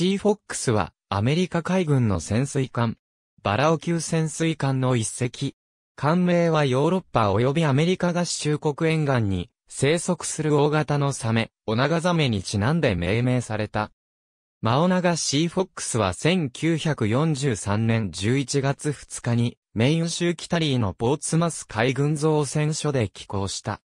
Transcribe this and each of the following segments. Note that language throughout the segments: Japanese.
シーフォックスはアメリカ海軍の潜水艦、バラオ級潜水艦の一隻。艦名はヨーロッパ及びアメリカ合衆国沿岸に生息する大型のサメ、オナガザメにちなんで命名された。マオナガシーフォックスは1943年11月2日にメイン州キタリーのポーツマス海軍造船所で寄港した。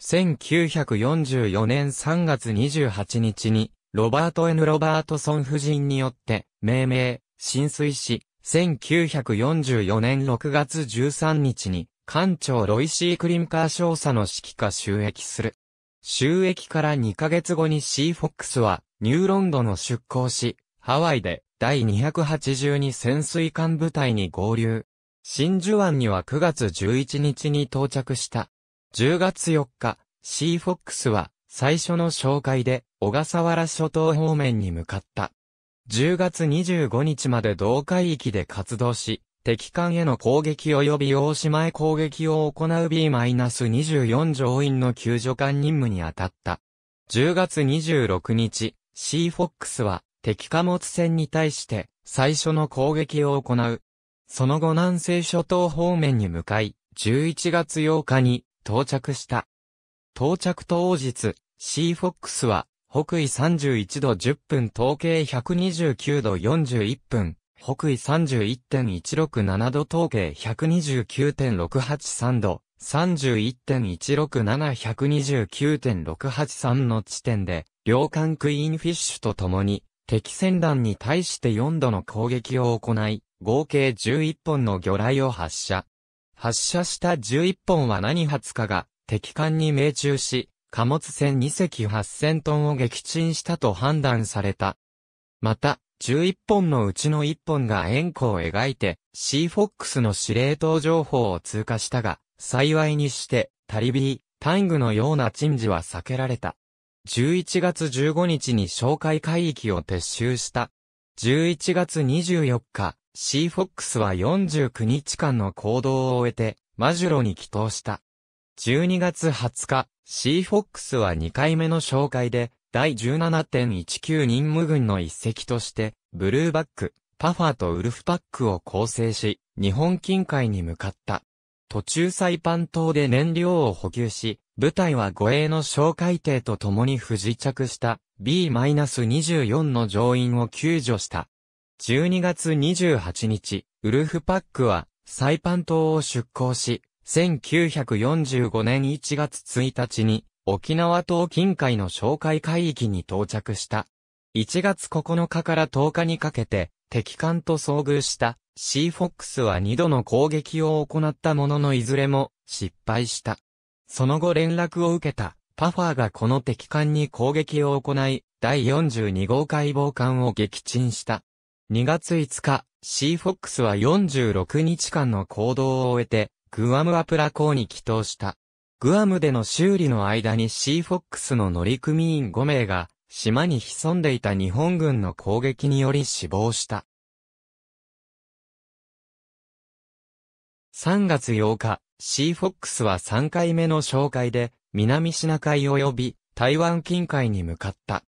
1944年3月28日にロバート・ N・ ロバートソン夫人によって、命名、浸水し、1944年6月13日に、艦長ロイシー・クリンカー少佐の指揮下収益する。収益から2ヶ月後にシー・フォックスは、ニューロンドの出港し、ハワイで第282潜水艦部隊に合流。真珠湾には9月11日に到着した。10月4日、ー・フォックスは最初の紹介で、小笠原諸島方面に向かった。10月25日まで同海域で活動し、敵艦への攻撃及び大島へ攻撃を行う B-24 乗員の救助艦任務に当たった。10月26日、シーフォックスは敵貨物船に対して最初の攻撃を行う。その後南西諸島方面に向かい、11月8日に到着した。到着当日、シーフォックスは、北緯31度10分、統計129度41分、北緯31.167度、統計129.683度、31.167129.683の地点で、両艦クイーンフィッシュと共に、敵船団に対して4度の攻撃を行い、合計11本の魚雷を発射。発射した11本は何発かが、敵艦に命中し、貨物船2隻8000トンを撃沈したと判断された。また、11本のうちの1本が円弧を描いて、シーフォックスの司令塔情報を通過したが、幸いにして、タリビー、タングのような珍事は避けられた。11月15日に哨戒海域を撤収した。11月24日、シーフォックスは49日間の行動を終えて、マジュロに帰投した。12月20日、シーフォックスは2回目の紹介で、第17.19任務軍の一隻として、ブルーバック、パファーとウルフパックを構成し、日本近海に向かった。途中サイパン島で燃料を補給し、部隊は護衛の小海艇と共に不時着した B-24 の乗員を救助した。12月28日、ウルフパックはサイパン島を出港し、1945年1月1日に、沖縄島近海の哨戒海域に到着した。1月9日から10日にかけて、敵艦と遭遇した、シーフォックスは2度の攻撃を行ったもののいずれも、失敗した。その後連絡を受けた、パファーがこの敵艦に攻撃を行い、第42号解剖艦を撃沈した。2月5日、シーフォックスは46日間の行動を終えて、グアムアプラ港に帰投した。グアムでの修理の間にシーフォックスの乗組員5名が、島に潜んでいた日本軍の攻撃により死亡した。3月8日、シーフォックスは3回目の紹介で、南シナ海及び台湾近海に向かった。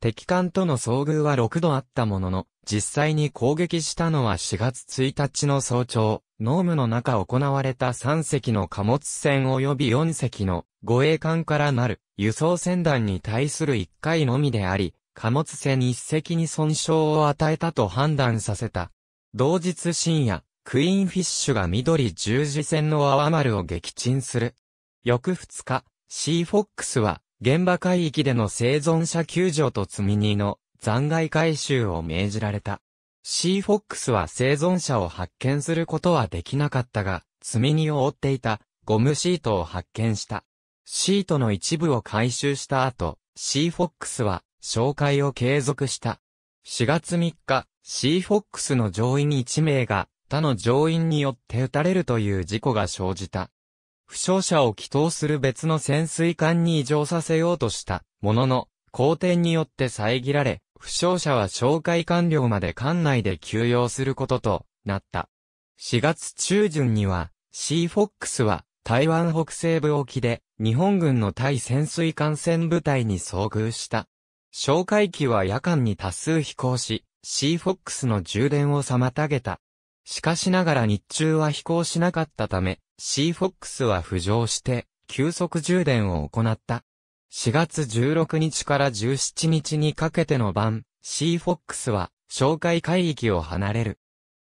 敵艦との遭遇は6度あったものの、実際に攻撃したのは4月1日の早朝。ノームの中行われた3隻の貨物船及び4隻の護衛艦からなる輸送船団に対する1回のみであり、貨物船1隻に損傷を与えたと判断させた。同日深夜、クイーンフィッシュが緑十字線の泡丸を撃沈する。翌2日、シーフォックスは、現場海域での生存者救助と積み荷の残骸回収を命じられた。シーフォックスは生存者を発見することはできなかったが、積み荷を覆っていたゴムシートを発見した。シートの一部を回収した後、シーフォックスは紹介を継続した。4月3日、シーフォックスの乗員1名が他の乗員によって撃たれるという事故が生じた。負傷者を祈祷する別の潜水艦に異常させようとしたものの、後天によって遮られ、負傷者は紹介完了まで艦内で休養することとなった。4月中旬には、シーフォックスは台湾北西部沖で日本軍の対潜水艦船部隊に遭遇した。哨戒機は夜間に多数飛行し、シーフォックスの充電を妨げた。しかしながら日中は飛行しなかったため、シーフォックスは浮上して、急速充電を行った。4月16日から17日にかけての晩、シーフォックスは、哨戒海域を離れる。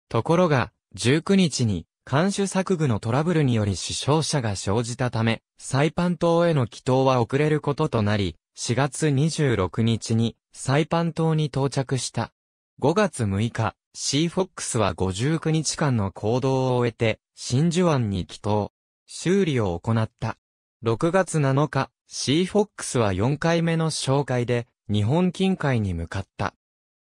ところが、19日に、監視。作具のトラブルにより死傷者が生じたため、サイパン島への帰島は遅れることとなり、4月26日に、サイパン島に到着した。5月6日、シーフォックスは59日間の行動を終えて、真珠湾に帰島。修理を行った。6月7日、シーフォックスは4回目の紹介で、日本近海に向かった。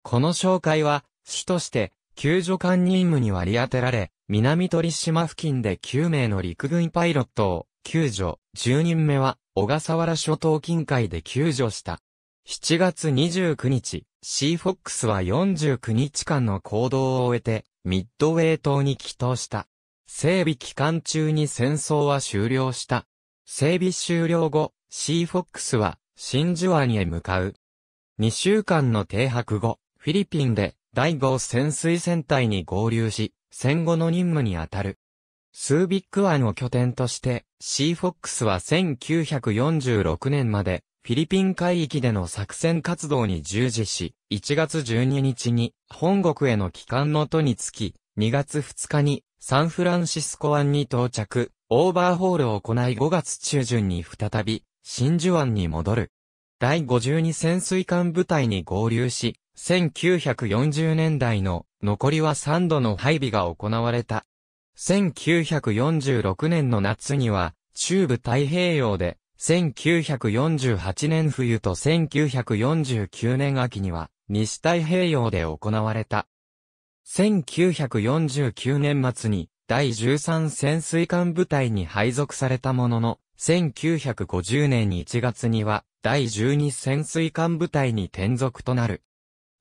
この紹介は、主として、救助艦任務に割り当てられ、南鳥島付近で9名の陸軍パイロットを救助、10人目は小笠原諸島近海で救助した。7月29日、シーフォックスは49日間の行動を終えて、ミッドウェイ島に帰島した。整備期間中に戦争は終了した。整備終了後、シーフォックスは、真珠湾へ向かう。2週間の停泊後、フィリピンで、第5潜水船隊に合流し、戦後の任務に当たる。スービック湾を拠点として、シーフォックスは1946年まで、フィリピン海域での作戦活動に従事し、1月12日に本国への帰還の途につき、2月2日にサンフランシスコ湾に到着、オーバーホールを行い5月中旬に再び、真珠湾に戻る。第52潜水艦部隊に合流し、1940年代の残りは3度の配備が行われた。1946年の夏には、中部太平洋で、1948年冬と1949年秋には、西太平洋で行われた。1949年末に、第13潜水艦部隊に配属されたものの、1950年1月には、第12潜水艦部隊に転属となる。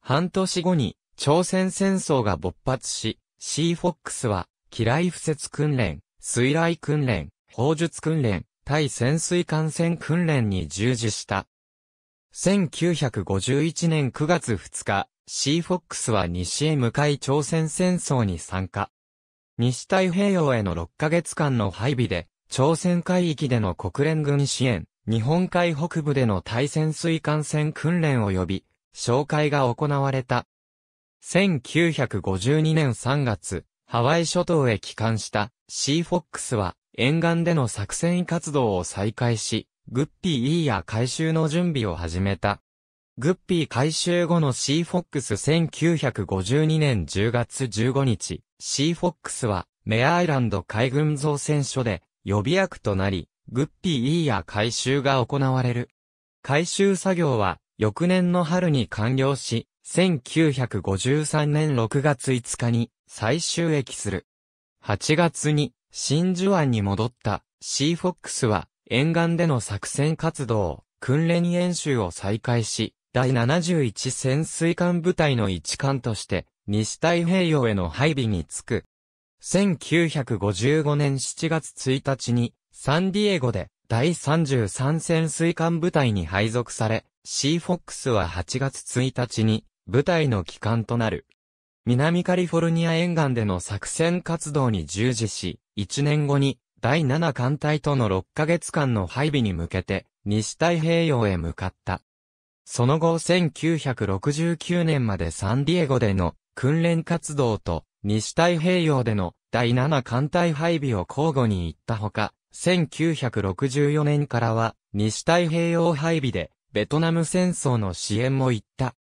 半年後に、朝鮮戦争が勃発し、シーフォックスは、機雷敷設訓練、水雷訓練、砲術訓練、対潜水艦船訓練に従事した。1951年9月2日、シーフォックスは西へ向かい朝鮮戦争に参加。西太平洋への6ヶ月間の配備で、朝鮮海域での国連軍支援、日本海北部での対潜水艦船訓練及び、紹介が行われた。1952年3月、ハワイ諸島へ帰還したシーフォックスは沿岸での作戦活動を再開し、グッピーイーや回収の準備を始めた。グッピー回収後の c ックス1 9 5 2年10月15日、c ックスはメアアイランド海軍造船所で予備役となり、グッピーイーヤ回収が行われる。回収作業は翌年の春に完了し、1953年6月5日に最終駅する。8月に真珠湾に戻った c ックスは沿岸での作戦活動、訓練演習を再開し、第71潜水艦部隊の一艦として、西太平洋への配備につく。1955年7月1日に、サンディエゴで、第33潜水艦部隊に配属され、シーフォックスは8月1日に、部隊の機関となる。南カリフォルニア沿岸での作戦活動に従事し、1年後に、第7艦隊との6ヶ月間の配備に向けて、西太平洋へ向かった。その後1969年までサンディエゴでの訓練活動と西太平洋での第7艦隊配備を交互に行ったほか、1964年からは西太平洋配備でベトナム戦争の支援も行った。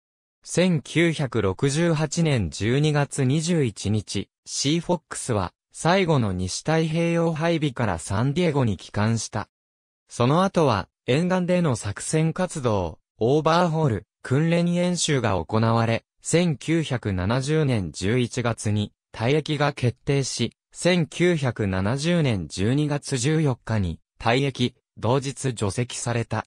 1968年12月21日、シーフォックスは最後の西太平洋配備からサンディエゴに帰還した。その後は沿岸での作戦活動、オーバーホール、訓練演習が行われ、1970年11月に退役が決定し、1970年12月14日に退役、同日除籍された。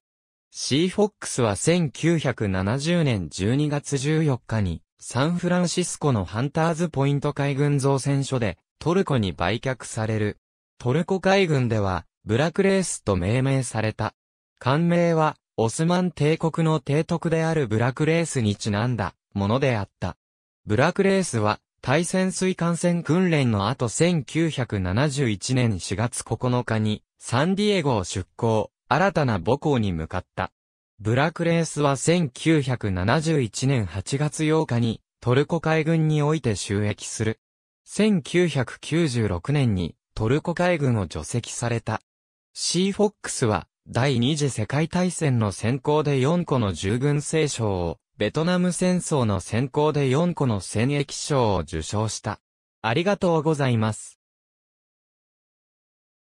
シーフォックスは1970年12月14日にサンフランシスコのハンターズポイント海軍造船所でトルコに売却される。トルコ海軍ではブラックレースと命名された。艦名はオスマン帝国の帝徳であるブラクレースにちなんだものであった。ブラクレースは、対潜水艦船訓練の後1971年4月9日に、サンディエゴを出港、新たな母校に向かった。ブラクレースは1971年8月8日に、トルコ海軍において収益する。1996年に、トルコ海軍を除籍された。シーフォックスは、第二次世界大戦の先行で4個の従軍聖賞を、ベトナム戦争の先行で4個の戦役賞を受賞した。ありがとうございます。